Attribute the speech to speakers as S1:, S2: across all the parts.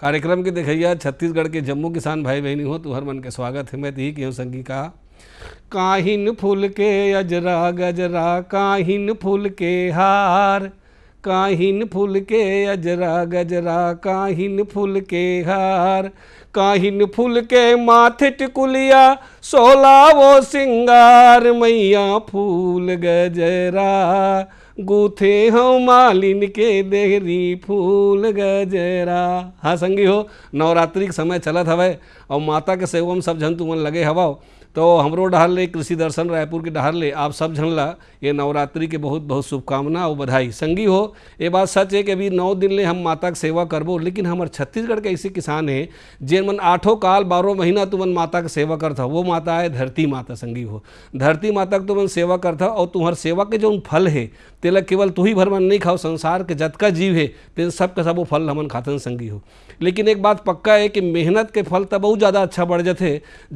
S1: कार्यक्रम के देखैया छत्तीसगढ़ के जम्मू किसान भाई बहनी हो तुहर तो मन के स्वागत है मैं ती तो के संगी का काहिन फूल के अजरा गजरा काहिन फूल के हार काहिन फूल के अजरा गजरा काहिन फूल के हार काहिन फूल के माथे टिकुलिया सोला वो सिंगार मैया फूल गजरा गूथे हो मालिन के देहरी फूल गजरा हाँ संगी हो नवरात्रि के समय चलत हवे और माता के सेवा में सब झन तुम लगे हवा तो हमरो डहर ले कृषि दर्शन रायपुर के डहर ले आप सब झन ला ये नवरात्रि के बहुत बहुत शुभकामना और बधाई संगी हो ये बात सच है कि अभी नौ दिन ले हम माता की सेवा करबो लेकिन हमारे छत्तीसगढ़ के ऐसे किसान हैं जिन मन आठों काल बारह महीना तुमन तो माता का सेवा करता वो माता है धरती माता संगी हो धरती माता का तुमन तो सेवा करता और तुम्हार सेवा के जो फल है तेला केवल तू ही भर मन नहीं खाओ संसार के जतका जीव है तेन सब का सब वो फल हमन खातन संगी हो लेकिन एक बात पक्का है कि मेहनत के फल तब ज़्यादा अच्छा बढ़ जाते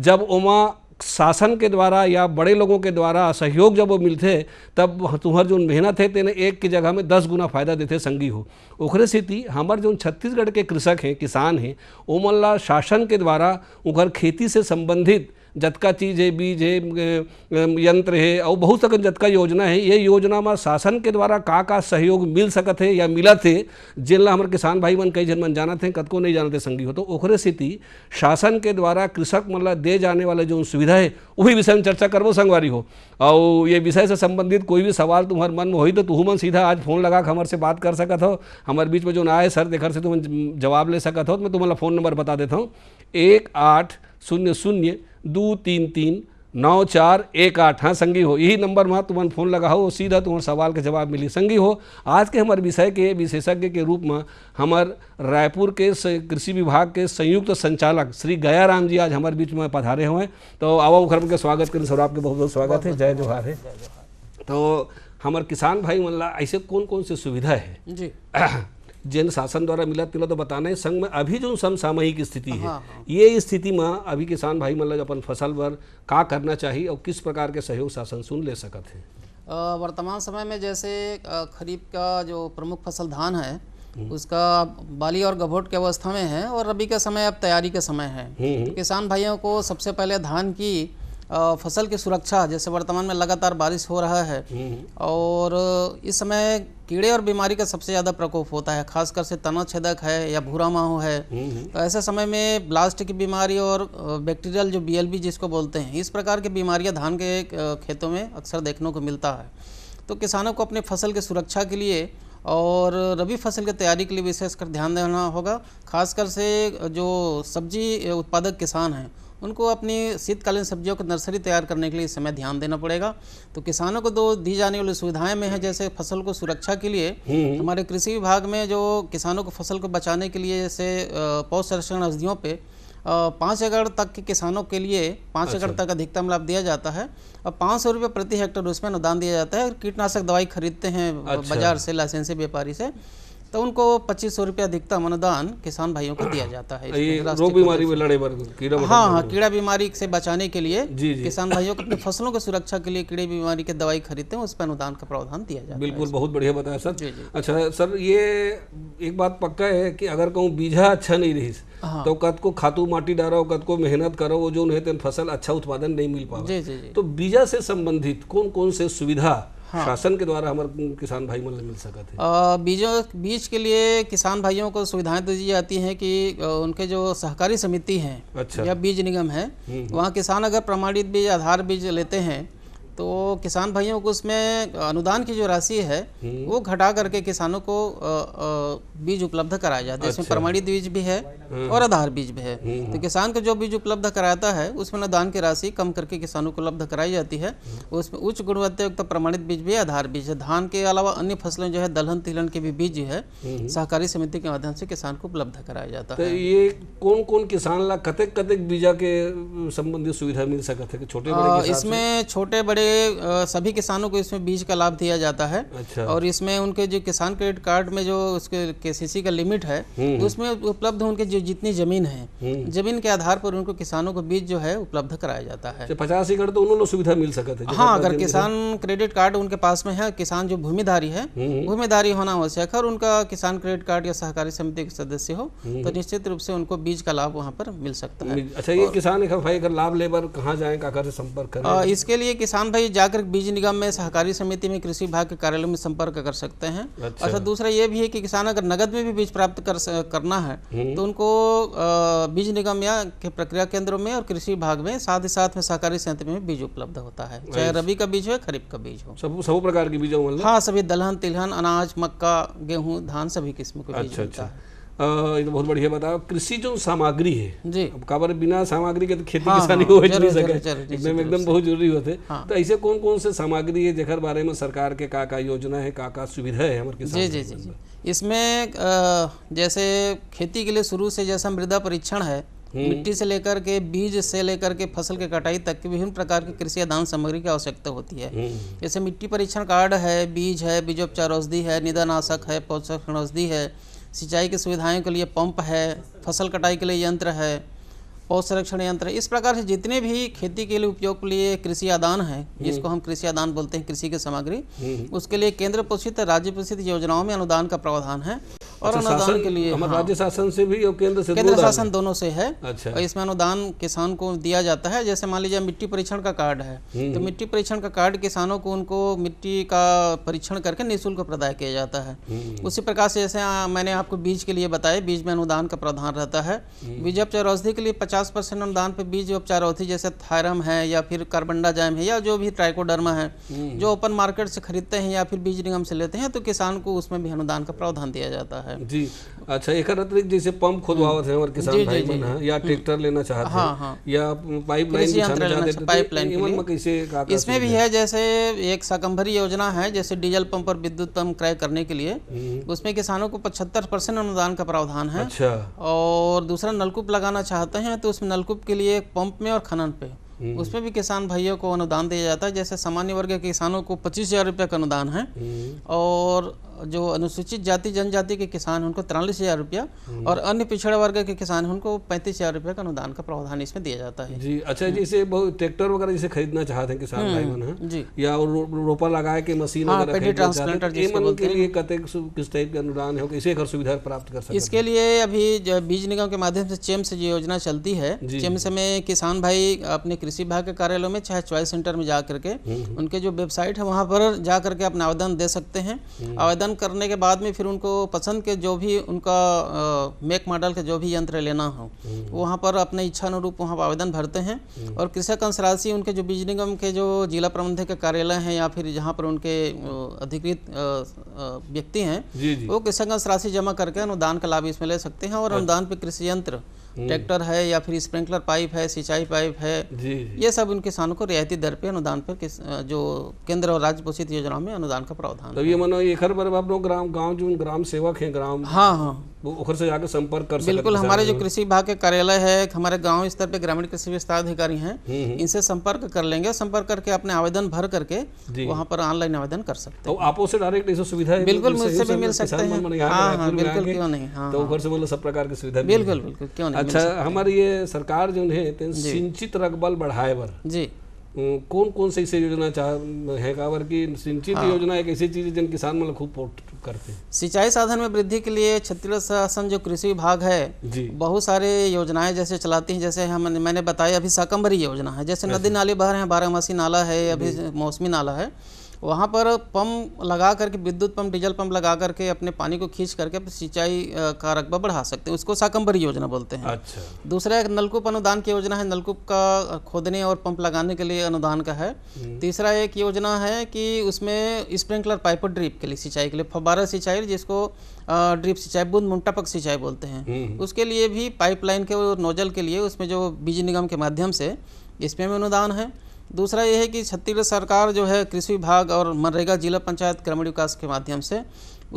S1: जब उमा शासन के द्वारा या बड़े लोगों के द्वारा सहयोग जब वो मिलते तब तुम्हार जो मेहनत है तेने एक की जगह में दस गुना फायदा देते संगी हो ओखरे सेती हमारे जो छत्तीसगढ़ के कृषक हैं किसान हैं ओमन शासन के द्वारा उखर खेती से संबंधित जतका चीज है बीज है यंत्र है और बहुत सकन जतका योजना है ये योजना में शासन के द्वारा का का सहयोग मिल सकत है या मिला थे जिनला हमारे किसान भाई मन कई जन मन जानते हैं कतको नहीं जानते संगी हो तो ओखरे स्थिति शासन के द्वारा कृषक मतलब दे जाने वाले जो सुविधा है वही विषय में चर्चा करबो संगवारी हो और ये विषय से संबंधित कोई भी सवाल तुम्हारे मन में हो तो तुम मन सीधा आज फोन लगा हमारे से बात कर सकत हो हमारे बीच में जो ना सर देखर से तुम जवाब ले सकत हो तो मैं तुम्हारा फ़ोन नंबर बता देता हूँ एक आठ शून्य शून्य दो तीन तीन नौ चार एक आठ हाँ संगी हो यही नंबर में तुम्हें फोन लगाओ सीधा तुम्हारे सवाल के जवाब मिली संगी हो आज के हमारे विषय के विशेषज्ञ के रूप में हमार रायपुर के कृषि विभाग के संयुक्त संचालक श्री गयाराम जी आज हमारे बीच में पधारे हुए तो आवा उखर के स्वागत करें सर आपके बहुत बहुत स्वागत है जय जवाहर है तो हमारे किसान भाई मन ऐसे कौन कौन सी सुविधा है जी जिन शासन द्वारा मिला तेल तो बताना है संघ में अभी जो समसामयिक स्थिति है हाँ, हाँ। ये स्थिति में अभी किसान भाई मतलब अपन फसल पर का करना चाहिए और किस प्रकार के सहयोग शासन सुन ले सकते
S2: हैं वर्तमान समय में जैसे खरीफ का जो प्रमुख फसल धान है हम्म। उसका बाली और गभोट की अवस्था में है और रबी का समय अब तैयारी का समय है तो किसान भाइयों को सबसे पहले धान की फसल की सुरक्षा जैसे वर्तमान में लगातार बारिश हो रहा है हम्म, हम्म। और इस समय कीड़े और बीमारी का सबसे ज़्यादा प्रकोप होता है खासकर से तना छेदक है या भूरा माह है हम्म, तो ऐसे समय में ब्लास्ट की बीमारी और बैक्टीरियल जो बीएलबी जिसको बोलते हैं इस प्रकार की बीमारियां धान के खेतों में अक्सर देखने को मिलता है तो किसानों को अपने फसल की सुरक्षा के लिए और रबी फसल की तैयारी के लिए विशेषकर ध्यान देना होगा खासकर से जो सब्जी उत्पादक किसान हैं उनको अपनी शीतकालीन सब्जियों की नर्सरी तैयार करने के लिए समय ध्यान देना पड़ेगा तो किसानों को दो दी जाने वाली सुविधाएं में है जैसे फसल को सुरक्षा के लिए हम्म, हम्म। हमारे कृषि विभाग में जो किसानों को फसल को बचाने के लिए जैसे पौध संरक्षण अवधियों पर पाँच एकड़ तक के किसानों के लिए पाँच अच्छा। एकड़ तक अधिकतम लाभ दिया जाता है और पाँच सौ रुपये प्रति हेक्टर उसमें अनुदान दिया जाता है कीटनाशक दवाई खरीदते हैं अच्छा। बाजार से लाइसेंसी व्यापारी से तो उनको पच्चीस सौ रुपया अधिकतम अनुदान किसान भाइयों को दिया जाता है रोग बीमारी में
S1: लड़े कीड़ा हाँ हाँ
S2: कीड़ा बीमारी से बचाने के लिए जी, जी। किसान भाइयों को अपनी फसलों की सुरक्षा के लिए कीड़े बीमारी के दवाई खरीदते हैं उस पर अनुदान का
S1: प्रावधान दिया जाता है बिल्कुल बहुत बढ़िया बताया सर जी, जी। अच्छा सर ये एक बात पक्का है की अगर कहूँ बीजा अच्छा नहीं रही हाँ। तो कद को खातू माटी डालो कद को मेहनत करो वो जो उन्हें तो फसल अच्छा उत्पादन नहीं मिल पा तो बीजा से संबंधित कौन कौन से सुविधा हाँ। शासन के द्वारा हमारे किसान भाई मतलब मिल सका
S2: थे बीजों बीज के लिए किसान भाइयों को सुविधाएं तो दी जाती हैं कि उनके जो सहकारी समिति हैं अच्छा। या बीज निगम है हम्म। वहाँ किसान अगर प्रमाणित बीज आधार बीज लेते हैं तो किसान भाइयों को उसमें अनुदान की जो राशि है हम्म। वो घटा करके किसानों को बीज उपलब्ध कराया जाता है इसमें अच्छा। प्रमाणित बीज भी है हम्म। और आधार बीज भी है हम्म। तो किसान को जो बीज उपलब्ध कराता है उसमें अनुदान की राशि कम करके किसानों को उपलब्ध कराई जाती है उसमें उच्च युक्त प्रमाणित बीज भी आधार बीज है धान के अलावा अन्य फसलें जो है दलहन तिलहन के भी बीज है सहकारी समिति के माध्यम से किसान को उपलब्ध कराया जाता तो है
S1: ये कौन कौन किसान ला कतिक कतिक बीजा के संबंधित सुविधा मिल सकते छोटे इसमें
S2: छोटे बड़े हमारे सभी किसानों को इसमें बीज का लाभ दिया जाता है अच्छा। और इसमें उनके जो किसान क्रेडिट कार्ड में जो उसके केसीसी का लिमिट है हम्म, हम्म। उसमें उपलब्ध उनके जो जितनी जमीन है हम्म। जमीन के आधार पर उनको किसानों को बीज जो है उपलब्ध
S1: कराया जाता है अच्छा, पचास एकड़ तो उन्होंने सुविधा मिल सकता है हाँ अगर किसान
S2: क्रेडिट कार्ड उनके पास में है किसान जो भूमिधारी है भूमिधारी होना आवश्यक है और उनका किसान क्रेडिट कार्ड या सहकारी समिति के सदस्य हो तो निश्चित रूप से उनको बीज का लाभ वहाँ पर मिल सकता है अच्छा ये
S1: किसान लाभ लेबर कहाँ जाए काकर संपर्क करें
S2: इसके लिए किसान भाई जाकर बीज निगम में सहकारी समिति में कृषि विभाग के कार्यालय में संपर्क कर सकते हैं अच्छा। और दूसरा ये भी है कि किसान अगर नगद में भी बीज प्राप्त कर करना है हम्म। तो उनको बीज निगम या के प्रक्रिया केंद्रों में और कृषि विभाग में साथ ही साथ में सहकारी समिति में बीज उपलब्ध होता है चाहे अच्छा। रबी का बीज हो खरीफ का बीज हो सब सब प्रकार के बीज
S1: हाँ सभी दलहन तिलहन अनाज मक्का गेहूँ धान सभी किस्म के बीज होता अच्छा, अच्छा। है ये तो बहुत बढ़िया बताओ कृषि जो सामग्री है जी अब काबर बिना सामग्री के तो खेती हाँ, किसानी हाँ। हो नहीं सके एकदम एकदम बहुत जरूरी होते हाँ। तो ऐसे कौन कौन से सामग्री है जकर बारे में सरकार के का का योजना है का का सुविधा है हमारे किसान जी जी जी
S2: इसमें जैसे खेती के लिए शुरू से जैसा मृदा परीक्षण है हम्म। मिट्टी से लेकर के बीज से लेकर के फसल के कटाई तक की विभिन्न प्रकार की कृषि आदान सामग्री की आवश्यकता होती है हम्म। जैसे मिट्टी परीक्षण कार्ड है बीज है बीजोपचार औषधि है निदानाशक है पोषण औषधि है सिंचाई की सुविधाएं के लिए पंप है फसल कटाई के लिए यंत्र है और संरक्षण यंत्र इस प्रकार से जितने भी खेती के लिए उपयोग के लिए कृषि आदान है हम्म। जिसको हम कृषि आदान बोलते हैं कृषि के सामग्री हम्म। उसके लिए केंद्र पोषित राज्य पोषित योजनाओं में अनुदान का प्रावधान है और अच्छा, अनुदान के लिए मतलब हाँ, राज्य शासन से भी और केंद्र से केंद्र शासन दोनों से है अच्छा। और इसमें अनुदान किसान को दिया जाता है जैसे मान लीजिए मिट्टी परीक्षण का कार्ड है हम्म। तो मिट्टी परीक्षण का कार्ड किसानों को उनको मिट्टी का परीक्षण करके निःशुल्क प्रदाय किया जाता है उसी प्रकार से जैसे मैंने आपको बीज के लिए बताया बीज में अनुदान का प्रावधान रहता है बीज औषधि के लिए पचास पचास परसेंट अनुदान पर बीज उपचार उपचारावथी जैसे थायरम है या फिर कार्बन डाजाइम है या जो भी ट्राइकोडर्मा है हम्म। जो ओपन मार्केट से खरीदते हैं या फिर बीज निगम से लेते हैं तो किसान को उसमें भी अनुदान का प्रावधान दिया जाता है
S1: जी अच्छा एक अतिरिक्त जैसे पंप खुदवा है और किसान भाई मन है या हम्म। ट्रैक्टर लेना चाहते हैं हाँ, हाँ। या पाइप लाइन पाइप इसमें भी है
S2: जैसे एक साकम्भरी योजना है जैसे डीजल पंप और विद्युत पंप क्रय करने के लिए
S1: हम्म।
S2: उसमें किसानों को पचहत्तर परसेंट अनुदान का प्रावधान है अच्छा। और दूसरा नलकूप लगाना चाहते हैं तो उसमें नलकूप के लिए पंप में और खनन पे हम्म। उसमें भी किसान भाइयों को अनुदान दिया जाता है जैसे सामान्य वर्ग के किसानों को पच्चीस हजार रुपये का अनुदान है हम्म। और जो अनुसूचित जाति जनजाति के किसान उनको तिरालीस हज़ार रुपया हम्म। और अन्य पिछड़ा वर्ग के किसान उनको पैंतीस हज़ार रुपया का अनुदान का प्रावधान इसमें दिया जाता है जी अच्छा जैसे
S1: ट्रैक्टर वगैरह जिसे खरीदना चाहते हैं किसान हम्म, भाई हाँ? जी या रोपा लगाए के मशीन हाँ, तो के लिए किस टाइप के अनुदान है इसे घर सुविधा प्राप्त कर सकते इसके लिए
S2: अभी बीज निगम के माध्यम से चेम्स योजना चलती है चेम्स में किसान भाई अपने कृषि विभाग के कार्यालय में चाहे च्वाइस सेंटर में जा करके हम्म, उनके जो वेबसाइट है वहाँ पर जा करके अपना आवेदन दे सकते हैं आवेदन डिज़ाइन करने के बाद में फिर उनको पसंद के जो भी उनका आ, मेक मॉडल के जो भी यंत्र लेना हो हम्म। वहाँ पर अपने इच्छा अनुरूप वहाँ आवेदन भरते हैं हम्म। और कृषक अंशराशि उनके जो बीज निगम के जो जिला प्रबंधक के कार्यालय हैं या फिर जहाँ पर उनके अधिकृत व्यक्ति हैं वो कृषक अंशराशि जमा करके अनुदान का लाभ इसमें ले सकते हैं और अच्छा। अनुदान पर कृषि यंत्र हम्म। ट्रैक्टर है या फिर स्प्रिंकलर पाइप है सिंचाई पाइप है जी, जी। ये सब उन किसानों को रियायती दर पे अनुदान पर जो केंद्र और राज्य पोषित योजनाओं में अनुदान का
S1: प्रावधान तो ये मानो ये खर पर ग्राम गाँव जो ग्राम सेवक हैं ग्राम हाँ हाँ उखर से जाकर संपर्क कर बिल्कुल हमारे जो कृषि विभाग के कार्यालय है
S2: हमारे गांव स्तर पे ग्रामीण कृषि विस्तार अधिकारी हैं हम्म, हम्म। इनसे संपर्क कर लेंगे संपर्क करके अपने आवेदन भर करके वहां पर ऑनलाइन आवेदन कर सकते हैं तो
S1: आपो से डायरेक्ट इसे सुविधा बिल्कुल मुझसे भी मिल सकते हैं हाँ, हाँ, बिल्कुल क्यों नहीं हाँ, तो उखर से बोलो सब प्रकार की सुविधा बिल्कुल बिल्कुल क्यों नहीं अच्छा हमारी ये सरकार जो है सिंचित रकबल बढ़ाए जी कौन कौन सी ऐसी योजना है कावर की सिंचित हाँ। योजना एक ऐसी चीज है जिन किसान मतलब खूब करते हैं सिंचाई साधन में वृद्धि के लिए छत्तीसगढ़ शासन जो कृषि
S2: विभाग है बहुत सारे योजनाएं जैसे चलाती हैं जैसे हम मैंने बताया अभी साकम्बरी योजना है जैसे अच्छा। नदी नाले बह रहे हैं बारहमासी नाला है अभी मौसमी नाला है वहाँ पर पंप लगा करके विद्युत पम्प डीजल पम्प लगा करके अपने पानी को खींच करके सिंचाई का रकबा बढ़ा सकते हैं उसको साकम्बरी योजना बोलते हैं अच्छा दूसरा एक नलकूप अनुदान की योजना है नलकूप का खोदने और पंप लगाने के लिए अनुदान का है हम्म। तीसरा एक योजना है कि उसमें स्प्रिंकलर पाइप ड्रिप के लिए सिंचाई के लिए फब्बारा सिंचाई जिसको ड्रिप सिंचाई बूंद मुंटापक सिंचाई बोलते हैं हम्म। उसके लिए भी पाइपलाइन के नोजल के लिए उसमें जो बिजली निगम के माध्यम से इसमें भी अनुदान है दूसरा यह है कि छत्तीसगढ़ सरकार जो है कृषि विभाग और मनरेगा जिला पंचायत ग्रामीण विकास के माध्यम से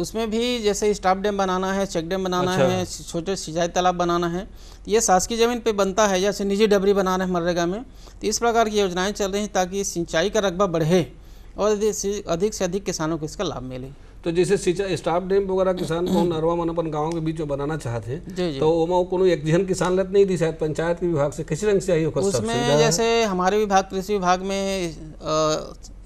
S2: उसमें भी जैसे स्टाफ डैम बनाना है चेक डैम बनाना अच्छा। है छोटे सिंचाई तालाब बनाना है तो ये शासकीय ज़मीन पे बनता है जैसे निजी डबरी बनाना है मनरेगा में तो इस प्रकार की योजनाएं चल रही हैं ताकि सिंचाई का रकबा बढ़े और अधिक से अधिक किसानों को
S1: इसका लाभ मिले तो जैसे स्टाफ डैम वगैरह किसान को नरवा अपन गाँव के बीच में बनाना चाहते हैं तो वो को एक जन किसान लत नहीं दी शायद पंचायत के विभाग से किसी रंग से आई उसमें जैसे
S2: हमारे विभाग कृषि विभाग में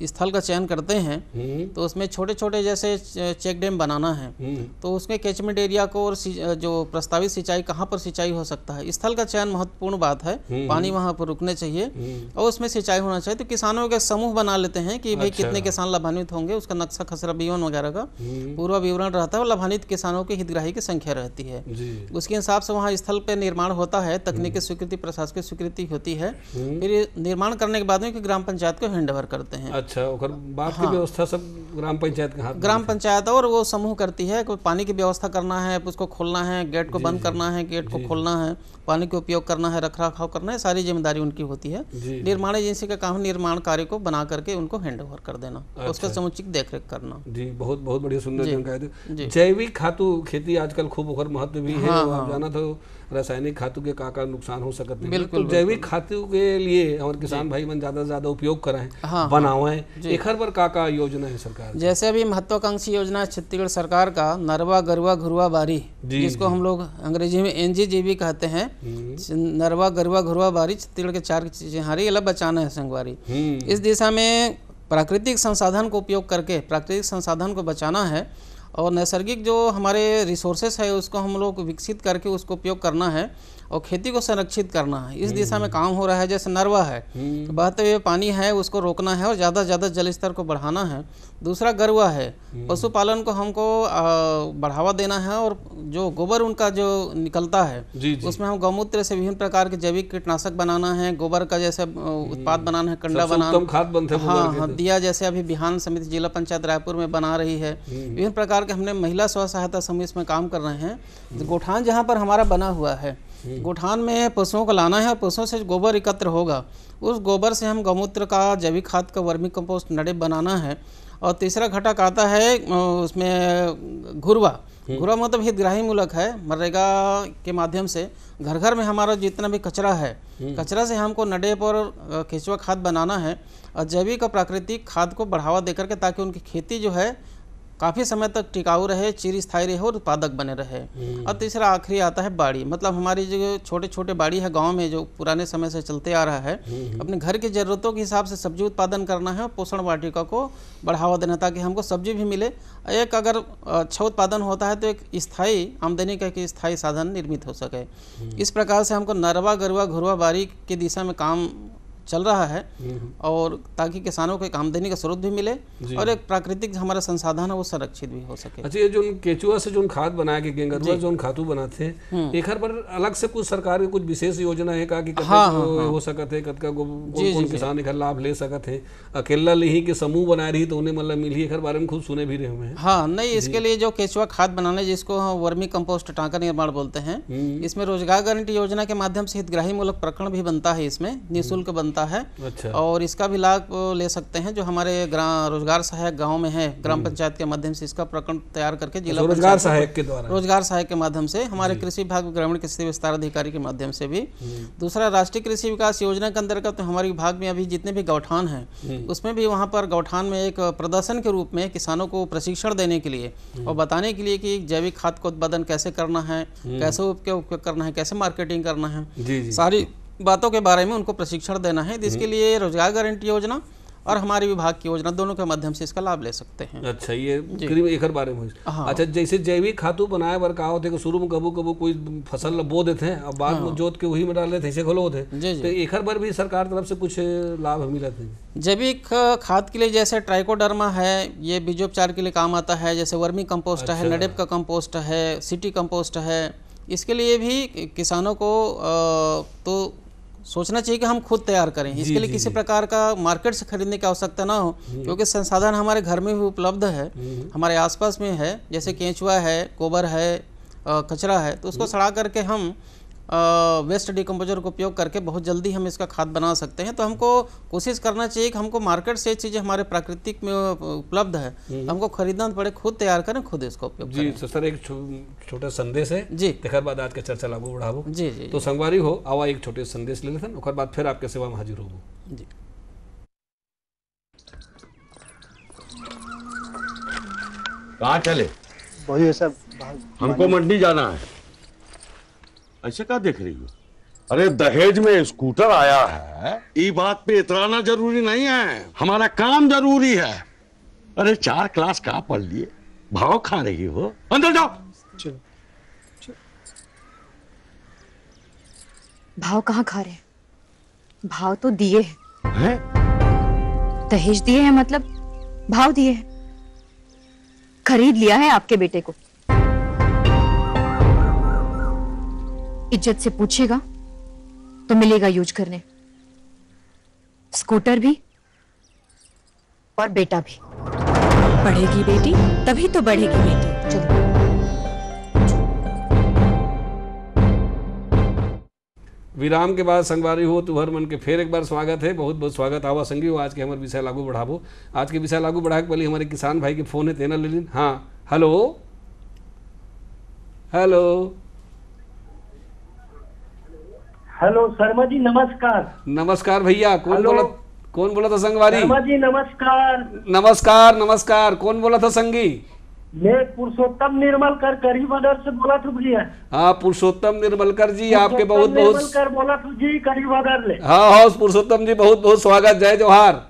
S2: स्थल का चयन करते हैं हम्म। तो उसमें छोटे छोटे जैसे चेक डैम बनाना है हम्म। तो उसमें कैचमेंट एरिया को और जो प्रस्तावित सिंचाई कहाँ पर सिंचाई हो सकता है स्थल का चयन महत्वपूर्ण बात है हम्म। पानी वहाँ पर रुकने चाहिए और उसमें सिंचाई होना चाहिए तो किसानों का समूह बना लेते हैं कि भाई अच्छा। कितने किसान लाभान्वित होंगे उसका नक्शा खसरा बीवन वगैरह का पूरा विवरण रहता है और लाभान्वित किसानों की हितग्राही की संख्या रहती है उसके हिसाब से वहाँ स्थल पर निर्माण होता है तकनीकी स्वीकृति प्रशासकीय स्वीकृति होती है फिर निर्माण करने के बाद में ग्राम पंचायत को हैंड करते हैं अच्छा। अच्छा ओकर बात हाँ, की व्यवस्था सब ग्राम पंचायत के हाथ ग्राम पंचायत और वो समूह करती है कोई पानी की व्यवस्था करना है उसको खोलना है गेट को बंद करना है गेट को खोलना है पानी का उपयोग करना है रख रखाव करना है सारी जिम्मेदारी उनकी होती है निर्माण एजेंसी का काम निर्माण कार्य को बना करके उनको हैंड ओवर कर देना अच्छा। उसका समुचित देख रेख करना
S1: जी बहुत बहुत बढ़िया सुंदर जानकारी जैविक खातु खेती आजकल खूब और महत्व भी है हाँ, हाँ। जाना था तो रासायनिक खातु के का का नुकसान हो सकते हैं बिल्कुल तो जैविक खातु के लिए हमारे किसान भाई मन ज्यादा से ज्यादा उपयोग कर हाँ, हाँ। बनावें एक हर का का योजना है सरकार
S2: जैसे अभी महत्वाकांक्षी योजना है छत्तीसगढ़ सरकार का नरवा गरुआ घुरुआ बारी जिसको हम लोग अंग्रेजी में एनजीजीबी कहते हैं हम्म। नरवा गरवा घुरवा बारी छत्तीसगढ़ के चार हारी अलग बचाना है संगवारी हम्म। इस दिशा में प्राकृतिक संसाधन को उपयोग करके प्राकृतिक संसाधन को बचाना है और नैसर्गिक जो हमारे रिसोर्सेस है उसको हम लोग विकसित करके उसको उपयोग करना है और खेती को संरक्षित करना है इस दिशा में हम्म। काम हो रहा है जैसे नरवा है हम्म। बहते हुए पानी है उसको रोकना है और ज़्यादा से ज़्यादा जल स्तर को बढ़ाना है दूसरा गरुआ है हम्म। पशुपालन को हमको बढ़ावा देना है और जो गोबर उनका जो निकलता है जी जी। उसमें हम गौमूत्र से विभिन्न प्रकार के जैविक कीटनाशक बनाना है गोबर का जैसे उत्पाद बनाना है कंडा बनाना खाद बनता है हाँ हाँ तो। दिया जैसे अभी बिहान समिति जिला पंचायत रायपुर में बना रही है विभिन्न प्रकार प्रकार के हमने महिला स्व सहायता समूह इसमें काम कर रहे हैं तो गोठान जहाँ पर हमारा बना हुआ है गोठान में पशुओं को लाना है और पशुओं से गोबर एकत्र होगा उस गोबर से हम गौमूत्र का जैविक खाद का वर्मी कंपोस्ट नड़े बनाना है और तीसरा घटक आता है उसमें घुरवा घुरवा मतलब हितग्राही मूलक है मनरेगा के माध्यम से घर घर में हमारा जितना भी कचरा है कचरा से हमको नडे पर केचुआ खाद बनाना है और जैविक और प्राकृतिक खाद को बढ़ावा देकर के ताकि उनकी खेती जो है काफ़ी समय तक टिकाऊ रहे चिरस्थायी रहे और उत्पादक बने रहे और हम्म। तीसरा आखिरी आता है बाड़ी मतलब हमारी जो छोटे छोटे बाड़ी है गांव में जो पुराने समय से चलते आ रहा है हम्म, हम्म। अपने घर की ज़रूरतों के हिसाब से सब्जी उत्पादन करना है और पोषण वाटिका को बढ़ावा देना ताकि हमको सब्जी भी मिले एक अगर अच्छा उत्पादन होता है तो एक स्थायी आमदनी का एक स्थायी साधन निर्मित हो सके इस प्रकार से हमको नरवा गरवा घुरवा बाड़ी की दिशा में काम चल रहा है हम्म, हम्म। और ताकि किसानों को एक आमदनी का स्रोत भी मिले और एक प्राकृतिक हमारा संसाधन है वो संरक्षित भी हो सके अच्छा
S1: ये जो केचुआ से जो खाद बनाया गया गेंगरुआ जो खातु बनाते हैं हम्म। एक हर पर अलग से कुछ सरकार की कुछ विशेष योजना है का कि हाँ, हाँ, हाँ, हो सकते है कतका किसान एक लाभ ले सकते हैं अकेला ही के समूह बना रही तो उन्हें मतलब मिली एक बारे में खुद सुने भी रहे हुए हैं
S2: हाँ नहीं इसके लिए जो केचुआ खाद बनाने जिसको वर्मी कंपोस्ट टाका निर्माण बोलते हैं इसमें रोजगार गारंटी योजना के माध्यम से हितग्राही मूलक प्रकरण भी बनता है इसमें निःशुल्क बनता होता है अच्छा। और इसका भी लाभ ले सकते हैं जो हमारे ग्राम रोजगार सहायक गांव में है ग्राम हम्म। पंचायत के माध्यम से इसका प्रकरण तैयार करके अच्छा, जिला रोजगार सहायक के द्वारा रोजगार सहायक के माध्यम से हमारे कृषि विभाग ग्रामीण कृषि विस्तार अधिकारी के माध्यम से भी दूसरा राष्ट्रीय कृषि विकास योजना के अंतर्गत तो हमारे विभाग में अभी जितने भी गौठान है उसमें भी वहाँ पर गौठान में एक प्रदर्शन के रूप में किसानों को प्रशिक्षण देने के लिए और बताने के लिए की जैविक खाद का उत्पादन कैसे करना है कैसे उपयोग करना है कैसे मार्केटिंग करना है सारी बातों के बारे में उनको प्रशिक्षण देना है जिसके हम्म। लिए रोजगार गारंटी योजना और हमारे विभाग की योजना दोनों के माध्यम से इसका लाभ ले सकते हैं
S1: अच्छा ये करीब एक बारे में हाँ। अच्छा जैसे जैविक खातु बनाए बर कहा होते शुरू में कबू कबू कोई फसल बो देते हैं और बाद हाँ। में जोत के वही में डाल देते हैं खोलो होते तो एक बार भी सरकार तरफ से कुछ लाभ हमें थे
S2: जैविक खाद के लिए जैसे ट्राइकोडर्मा है ये बीजोपचार के लिए काम आता है जैसे वर्मी कम्पोस्ट है अच्छा। नडेप का कम्पोस्ट है सिटी कम्पोस्ट है इसके लिए भी किसानों को तो सोचना चाहिए कि हम खुद तैयार करें इसके लिए किसी प्रकार का मार्केट से खरीदने की आवश्यकता ना हो क्योंकि संसाधन हमारे घर में भी उपलब्ध है हमारे आसपास में है जैसे केंचुआ है गोबर है कचरा है तो उसको सड़ा करके हम वेस्ट डिकम्पोजर का उपयोग करके बहुत जल्दी हम इसका खाद बना सकते हैं तो हमको कोशिश करना चाहिए कि हमको मार्केट से चीज़ें हमारे प्राकृतिक में उपलब्ध है हम्म। हमको
S1: खरीदना तो पड़े खुद तैयार करें खुद इसको उपयोग जी तो सर एक छोटा संदेश है जी तकर बाद आज का चर्चा लागू बढ़ाबो जी जी तो संगवारी हो आवा एक छोटे संदेश ले लेते हैं बाद फिर आपके सेवा में हाजिर होबो
S3: जी कहाँ चले वही सब हमको मंडी जाना है ऐसे क्या देख रही हो अरे दहेज में स्कूटर आया है ये बात पे इतराना जरूरी नहीं है हमारा काम जरूरी है अरे चार क्लास कहा पढ़ लिए भाव खा रही हो अंदर जाओ भाव कहाँ खा रहे भाव तो दिए हैं
S2: है? दहेज दिए हैं मतलब भाव दिए हैं खरीद लिया है आपके बेटे को इज्जत से पूछेगा तो मिलेगा यूज करने स्कूटर भी और बेटा भी पढ़ेगी
S3: बेटी
S1: तभी तो बढ़ेगी बेटी चलो विराम के बाद संगवारी हो तुहर मन के फिर एक बार स्वागत है बहुत बहुत स्वागत आवा संगी हो आज के हमारे विषय लागू बढ़ाबो आज के विषय लागू बढ़ा के पहले हमारे किसान भाई के फोन है तेना ले हाँ hello hello hello Sharma ji नमस्कार नमस्कार भैया कौन बोला कौन बोला था संगवारी शर्मा जी नमस्कार नमस्कार नमस्कार कौन बोला था संगी मैं पुरुषोत्तम निर्मलकर बदर से बोला था भैया हाँ पुरुषोत्तम निर्मलकर जी आपके बहुत बहुत
S3: बोला था जी बदर ले
S1: हाँ हाँ पुरुषोत्तम जी बहुत बहुत स्वागत जय जवाहर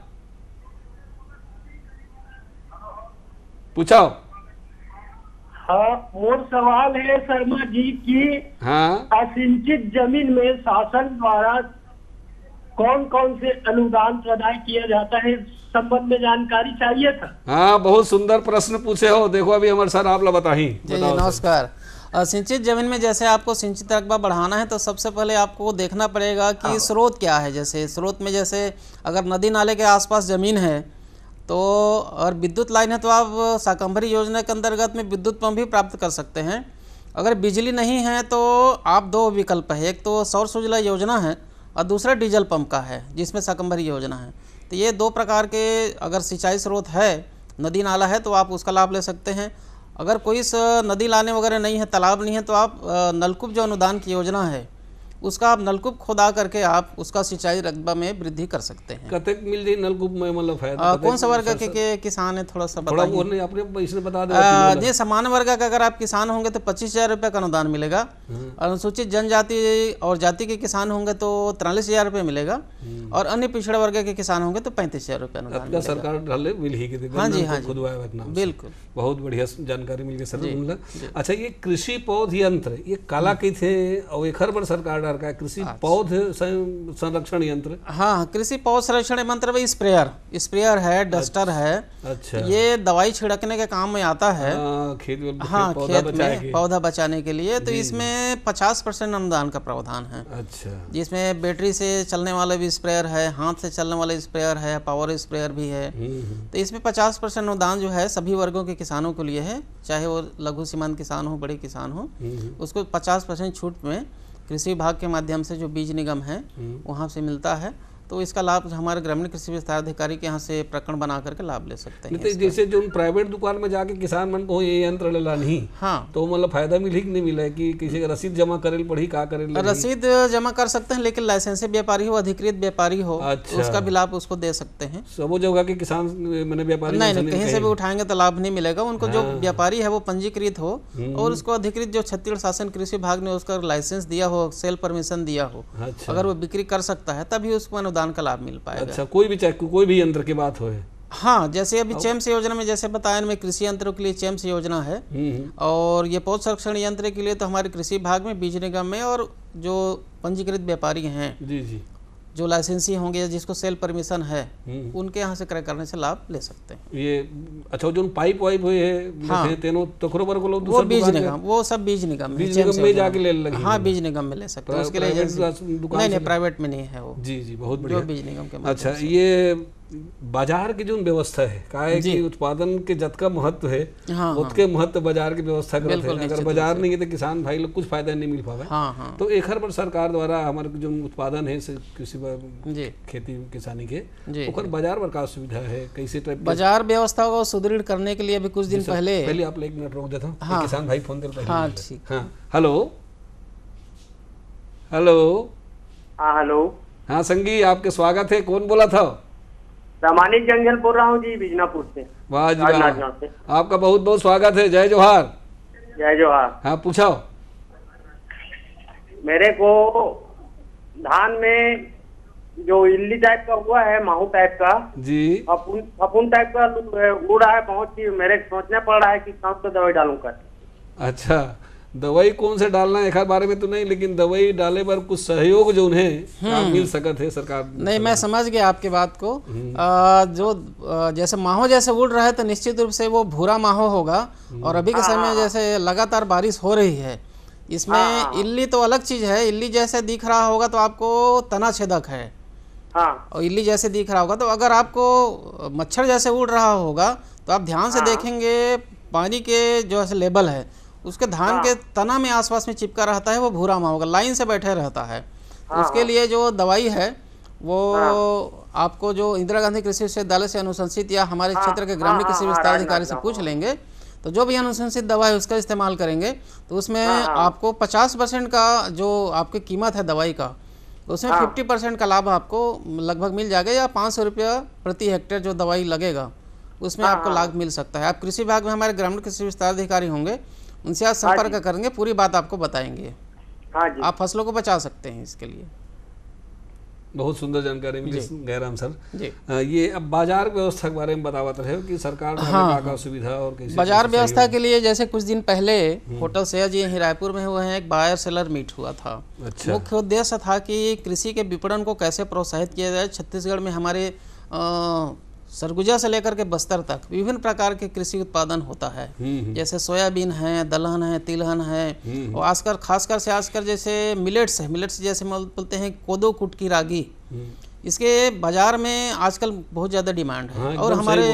S1: पूछाओ
S3: हाँ, और सवाल है शर्मा जी की हाँ असिंचित जमीन में शासन द्वारा कौन कौन से अनुदान प्रदाय किया जाता है संबंध में जानकारी चाहिए था
S1: हाँ बहुत सुंदर प्रश्न पूछे हो देखो अभी अमर सर आप लोग नमस्कार सिंचित जमीन में जैसे आपको
S2: सिंचित रकबा बढ़ाना है तो सबसे पहले आपको देखना पड़ेगा कि हाँ। स्रोत क्या है जैसे स्रोत में जैसे अगर नदी नाले के आसपास ज़मीन है तो और विद्युत लाइन है तो आप शाकंभरी योजना के अंतर्गत में विद्युत पंप भी प्राप्त कर सकते हैं अगर बिजली नहीं है तो आप दो विकल्प है एक तो सौर सुजला योजना है और दूसरा डीजल पंप का है जिसमें शाकंभरी योजना है तो ये दो प्रकार के अगर सिंचाई स्रोत है नदी नाला है तो आप उसका लाभ ले सकते हैं अगर कोई नदी लाने वगैरह नहीं है तालाब नहीं है तो आप नलकूप जो अनुदान की योजना है उसका आप नलकूप खोदा करके आप उसका सिंचाई रकबा में वृद्धि कर
S1: सकते हैं कतक मिल जाए नलकूप में मतलब कौन सा वर्ग के, के
S2: किसान है थोड़ा सा थोड़ा
S1: आपने इसने बता दिया ये
S2: सामान्य वर्ग का अगर आप किसान होंगे तो पच्चीस हजार रुपये का अनुदान मिलेगा हम्म। अनुसूचित जनजाति और जाति के किसान होंगे तो तिरालीस हजार रुपये मिलेगा हम्म। और अन्य पिछड़ा
S1: वर्ग के किसान होंगे तो पैंतीस हजार रुपये सरकार मिल ही हाँ जी हाँ तो बिल्कुल बहुत बढ़िया जानकारी मिल गई सर अच्छा ये कृषि पौध यंत्र ये काला हम्म। की थे और एक हर सरकार प्रकार का कृषि अच्छा। पौध संरक्षण यंत्र हाँ कृषि
S2: पौध संरक्षण यंत्र में स्प्रेयर स्प्रेयर है डस्टर अच्छा, है अच्छा ये दवाई छिड़कने के काम में आता है खेत हाँ खेत में हाँ, पौधा बचाने के लिए तो इसमें 50 परसेंट अनुदान का प्रावधान है अच्छा जिसमें बैटरी से चलने वाला भी स्प्रेयर है हाथ से चलने वाला स्प्रेयर है पावर स्प्रेयर भी है हम्म, हम्म। तो इसमें पचास परसेंट अनुदान जो है सभी वर्गो के किसानों के लिए है चाहे वो लघु सीमांत किसान हो बड़े किसान हो हम्म, उसको पचास परसेंट छूट में कृषि विभाग के माध्यम से जो बीज निगम है हम्म। वहाँ से मिलता है तो इसका लाभ हमारे ग्रामीण कृषि विस्तार अधिकारी के यहाँ से प्रकरण बना करके लाभ ले सकते हैं तो
S1: जैसे जो प्राइवेट दुकान में जाके किसान मन को ये यंत्र लेला नहीं हाँ तो मतलब फायदा मिली कि नहीं मिला है कि किसी रसीद जमा करे पड़ी का करे रसीद जमा कर सकते हैं लेकिन लाइसेंस व्यापारी हो अधिकृत व्यापारी हो अच्छा। उसका
S2: भी लाभ उसको दे सकते हैं सबो जगह के किसान मैंने व्यापारी नहीं नहीं कहीं से भी उठाएंगे तो लाभ नहीं मिलेगा उनको जो हाँ। व्यापारी है वो पंजीकृत हो हम्म। और उसको अधिकृत जो छत्तीसगढ़ शासन कृषि विभाग ने उसका लाइसेंस दिया हो सेल परमिशन दिया हो अच्छा। अगर वो बिक्री कर सकता है तभी उसको अनुदान अनुदान का लाभ मिल पाएगा अच्छा
S1: कोई भी चाहे कोई भी यंत्र की बात हो
S2: हाँ जैसे अभी चेम्स योजना में जैसे बताया में कृषि यंत्रों के लिए चेम्स योजना है हम्म, हम्म। और ये पौध संरक्षण यंत्र के लिए तो हमारे कृषि भाग में बीज निगम में और जो पंजीकृत व्यापारी हैं जी जी जो लाइसेंसी होंगे या जिसको सेल परमिशन है हम्म। उनके यहाँ से क्रय करने से लाभ ले सकते हैं ये अच्छा जो पाइप वाइप हुए है हाँ तेनो
S1: तखरो पर को वो बीज निगम वो सब बीज निगम बीज निगम में जाके ले लगे हाँ बीज निगम में ले सकते हैं उसके लिए नहीं नहीं प्राइवेट में नहीं है वो जी जी बहुत बीज निगम के अच्छा ये बाजार की जो व्यवस्था है का है कि उत्पादन के जत का महत्व है हाँ, उसके हाँ, महत्व बाजार की व्यवस्था करते हैं अगर बाजार नहीं है तो किसान भाई लोग कुछ फायदा नहीं मिल पावा हाँ, हाँ, तो एक हर पर सरकार द्वारा हमारे जो उत्पादन है कृषि खेती किसानी के बाजार पर का सुविधा है कैसे टाइप बाजार
S2: व्यवस्था को सुदृढ़ करने के लिए अभी कुछ दिन पहले पहले आप
S1: एक मिनट रोक देता हूँ हाँ। किसान भाई फोन कर हाँ, हाँ, हेलो हेलो हाँ हेलो हाँ संगी आपके स्वागत है कौन बोला था
S3: रामानी जंगल बोल रहा हूँ जी बिजनापुर से
S1: वाह जी वाह आपका बहुत बहुत स्वागत है जय जोहार
S3: जय जोहार हाँ पूछो मेरे को धान में जो इल्ली टाइप का हुआ है माहू टाइप का जी अपुन टाइप का उड़ रहा है बहुत ही मेरे सोचना पड़ रहा है कि कौन सा दवाई डालूं कर
S1: अच्छा दवाई कौन से डालना है बारे में तो नहीं लेकिन दवाई डाले पर कुछ सहयोग जो उन्हें हम्म। मिल सकत है सरकार नहीं मैं
S2: समझ गया आपकी बात को हम्म। आ, जो जैसे माहो जैसे उड़ रहा है तो निश्चित रूप से वो भूरा माहो होगा हम्म। और अभी के समय हाँ। जैसे लगातार बारिश हो रही है इसमें हाँ। इल्ली तो अलग चीज है इल्ली जैसे दिख रहा होगा तो आपको तना छेदक है हाँ। और इल्ली जैसे दिख रहा होगा तो अगर आपको मच्छर जैसे उड़ रहा होगा तो आप ध्यान से हाँ। देखेंगे पानी के जो है लेबल है उसके धान के हाँ। तना में आसपास में चिपका रहता है वो भूरा होगा लाइन से बैठे रहता है हाँ, उसके हाँ। लिए जो दवाई है वो आपको जो इंदिरा गांधी कृषि विश्वविद्यालय से अनुशंसित या हमारे क्षेत्र के ग्रामीण कृषि विस्तार अधिकारी से पूछ लेंगे तो जो भी अनुशंसित दवा है उसका इस्तेमाल करेंगे तो उसमें आपको पचास परसेंट का जो आपकी कीमत है दवाई का उसमें फिफ्टी परसेंट का लाभ आपको लगभग मिल जाएगा या पाँच सौ रुपया प्रति हेक्टेयर जो दवाई लगेगा उसमें आपको लाभ मिल सकता है आप कृषि विभाग में हमारे ग्रामीण कृषि विस्तार अधिकारी होंगे उनसे आप हाँ संपर्क करेंगे पूरी बात आपको बताएंगे
S1: हाँ जी आप फसलों को बचा सकते हैं इसके लिए बहुत सुंदर जानकारी मिली गहराम सर जी ये अब बाजार व्यवस्था के बारे में बता तो रहे कि सरकार हाँ, का सुविधा और कैसे बाजार व्यवस्था
S2: के लिए जैसे कुछ दिन पहले हम्म। होटल सया जी यहीं रायपुर में हुए हैं एक बायर सेलर मीट हुआ था अच्छा। मुख्य उद्देश्य था कि कृषि के विपणन को कैसे प्रोत्साहित किया जाए छत्तीसगढ़ में हमारे आ, सरगुजा से लेकर के बस्तर तक विभिन्न प्रकार के कृषि उत्पादन होता है हम्म, हम्म। जैसे सोयाबीन है दलहन है तिलहन है हम्म, और आजकल खासकर से आजकल जैसे मिलेट्स है मिलेट्स जैसे बोलते हैं कोदो कुट की रागी इसके बाजार में आजकल बहुत ज़्यादा डिमांड है हाँ, और हमारे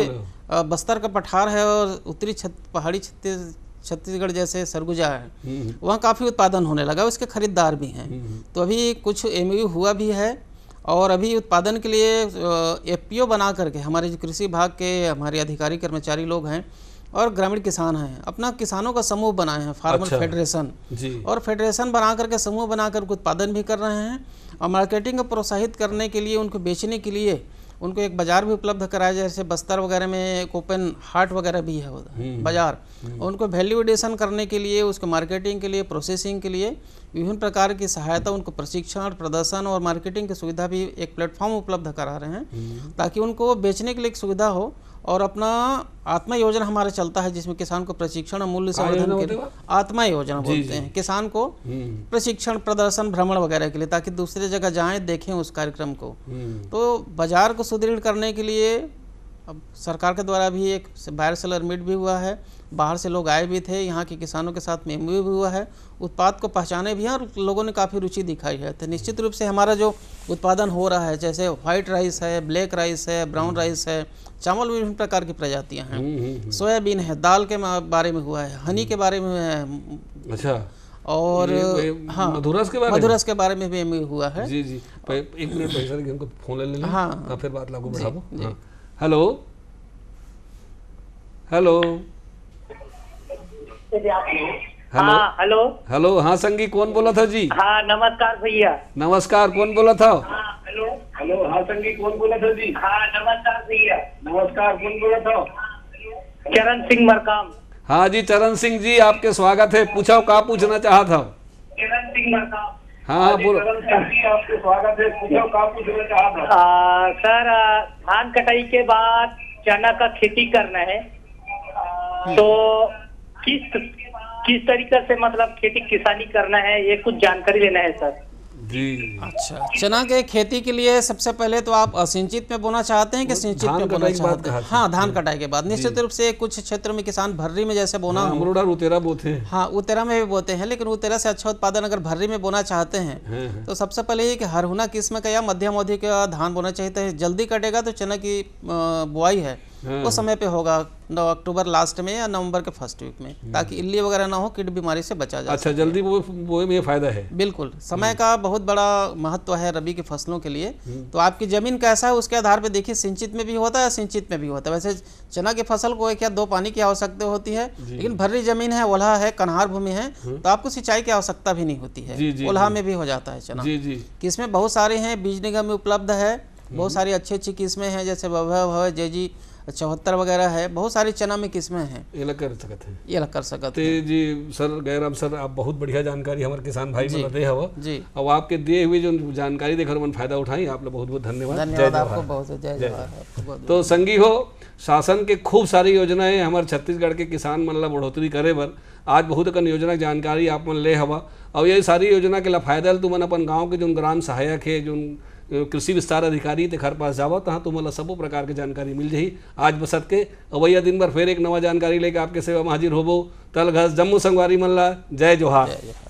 S2: बस्तर का पठार है और उत्तरी पहाड़ी छत्तीस छत्तीसगढ़ जैसे सरगुजा है वहाँ काफ़ी उत्पादन होने लगा उसके खरीदार भी हैं तो अभी कुछ एम हुआ भी है और अभी उत्पादन के लिए एफ बना करके हमारे जो कृषि विभाग के हमारे अधिकारी कर्मचारी लोग हैं और ग्रामीण किसान हैं अपना किसानों का समूह बनाए हैं फार्मर अच्छा, फेडरेशन जी और फेडरेशन बना करके समूह बना उत्पादन भी कर रहे हैं और मार्केटिंग को प्रोत्साहित करने के लिए उनको बेचने के लिए उनको एक बाज़ार भी उपलब्ध कराया जाए जैसे बस्तर वगैरह में एक ओपन हार्ट वगैरह भी है हम्म, हम्म, बाज़ार हम्म। उनको वैल्यूडेशन करने के लिए उसके मार्केटिंग के लिए प्रोसेसिंग के लिए विभिन्न प्रकार की सहायता उनको प्रशिक्षण और प्रदर्शन और मार्केटिंग की सुविधा भी एक प्लेटफॉर्म उपलब्ध करा रहे हैं ताकि उनको बेचने के लिए एक सुविधा हो और अपना आत्मा योजना हमारा चलता है जिसमें किसान को प्रशिक्षण और मूल्य संवर्धन के लिए आत्मा योजना बोलते हैं किसान को हम्म। प्रशिक्षण प्रदर्शन भ्रमण वगैरह के लिए ताकि दूसरे जगह जाएं देखें उस कार्यक्रम को हम्म। तो बाजार को सुदृढ़ करने के लिए अब सरकार के द्वारा भी एक बायर सेलर मीट भी हुआ है बाहर से लोग आए भी थे यहाँ के किसानों के साथ मेमू भी हुआ है उत्पाद को पहचाने भी हैं और लोगों ने काफ़ी रुचि दिखाई है तो निश्चित रूप से हमारा जो उत्पादन हो रहा है जैसे व्हाइट राइस है ब्लैक राइस है ब्राउन हम्म। राइस है चावल विभिन्न प्रकार की प्रजातियाँ हैं हम्म, हम्म, सोयाबीन है दाल के बारे में हुआ है हनी के बारे में है अच्छा और हाँ मधुरस के बारे मधुरस के
S1: बारे में भी हुआ है जी जी एक मिनट हमको फोन ले लें हाँ फिर बात लागू हाँ। हेलो हेलो हेलो हाँ, हेलो हेलो हाँ संगी कौन बोला था जी
S3: हाँ नमस्कार भैया
S1: नमस्कार कौन बोला था हाँ,
S3: हेलो हेलो हाँ संगी कौन बोला था जी हाँ नमस्कार भैया नमस्कार कौन बोला था चरण सिंह मरकाम
S1: हाँ जी चरण सिंह जी आपके स्वागत है पूछो कहा पूछना चाहा था
S3: चरण सिंह मरकाम हाँ, हाँ बोलो आपके स्वागत है पूछो सर धान कटाई के बाद चना का खेती करना है तो किस किस तरीके से मतलब खेती किसानी करना है ये कुछ जानकारी लेना है सर
S2: जी अच्छा चना के खेती के लिए सबसे पहले तो आप असिंचित में बोना चाहते हैं कि सिंचित में बोना चाहते हैं हाँ धान कटाई के बाद हाँ, निश्चित रूप से कुछ क्षेत्र में किसान भर्री में जैसे बोना हाँ,
S1: उतेरा बोते हैं
S2: हाँ उतेरा में भी बोते हैं लेकिन उतेरा से अच्छा उत्पादन अगर भर्री में बोना चाहते हैं हाँ, हाँ। तो सबसे पहले ये की हरहुना किस्म का या मध्यम अवधि का धान बोना चाहिए जल्दी कटेगा तो चना की बुआई है हाँ। वो समय पे होगा नौ अक्टूबर लास्ट में या नवंबर के फर्स्ट वीक में हाँ। ताकि इल्ली वगैरह ना हो किड बीमारी से बचा जाए अच्छा जल्दी
S1: वो वो में फायदा है
S2: बिल्कुल समय हम्म। का बहुत बड़ा महत्व है रबी की फसलों के लिए हम्म। तो आपकी जमीन कैसा है उसके आधार पर देखिए सिंचित में भी होता है सिंचित में भी होता है वैसे चना की फसल को एक या दो पानी की आवश्यकता होती है लेकिन भर्री जमीन है ओल्हा है कन्हार भूमि है हम्म। तो आपको सिंचाई की आवश्यकता भी नहीं होती है ओल्हा में भी हो जाता है चना किसमें बहुत सारे हैं बीज निगम में उपलब्ध है बहुत सारी अच्छी अच्छी किस्में हैं जैसे वैभव है जय जी चौहत्तर अच्छा, वगैरह है बहुत सारी चना में किस्में हैं
S1: ये लग कर सकते हैं ये लग कर सकते तो हैं जी सर गैराम सर आप बहुत बढ़िया जानकारी हमारे किसान भाई जी, दे हवा जी और आपके दिए हुए जो जानकारी देकर मन फायदा उठाई आप लोग बहुत बहुत धन्यवाद धन्यवाद आपको बहुत
S2: जय जवाहर
S1: तो संगी हो शासन के खूब सारी योजनाएं हमारे छत्तीसगढ़ के किसान मन ला बढ़ोतरी करे बर आज बहुत अकन योजना की जानकारी आप मन ले हवा और यही सारी योजना के ला फायदा तुमन अपन गाँव के जो ग्राम सहायक है जो कृषि विस्तार अधिकारी के घर पास जाओ तहाँ तुम्हारा तो मतलब सब प्रकार के जानकारी मिल जाएगी आज बसत के अवैया दिन भर फिर एक नवा जानकारी लेके आपके सेवा में हाजिर होबो तल घस जम्मू संगवारी मल्ला जय जोहार